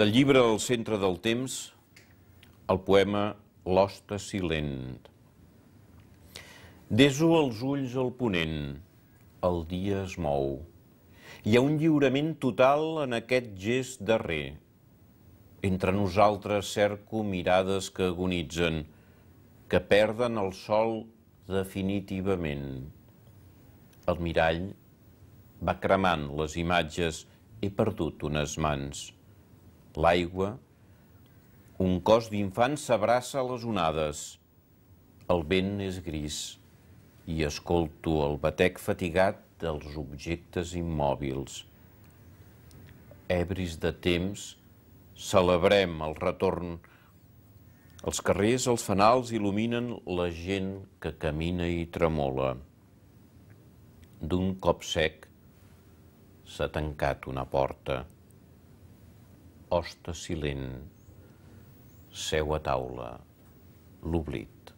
Del llibre El centre del temps, el poema L'hoste silent. Deso els ulls al ponent, el dia es mou. Hi ha un lliurament total en aquest gest darrer. Entre nosaltres cerco mirades que agonitzen, que perden el sol definitivament. El mirall va cremant les imatges, he perdut unes mans l'aigua, un cos d'infants s'abraça a les onades. El vent és gris i escolto el batec fatigat dels objectes immòbils. Ebris de temps, celebrem el retorn. Els carrers, els fanals il·luminen la gent que camina i tremola. D'un cop sec s'ha tancat una porta hoste silent, seu a taula, l'oblit.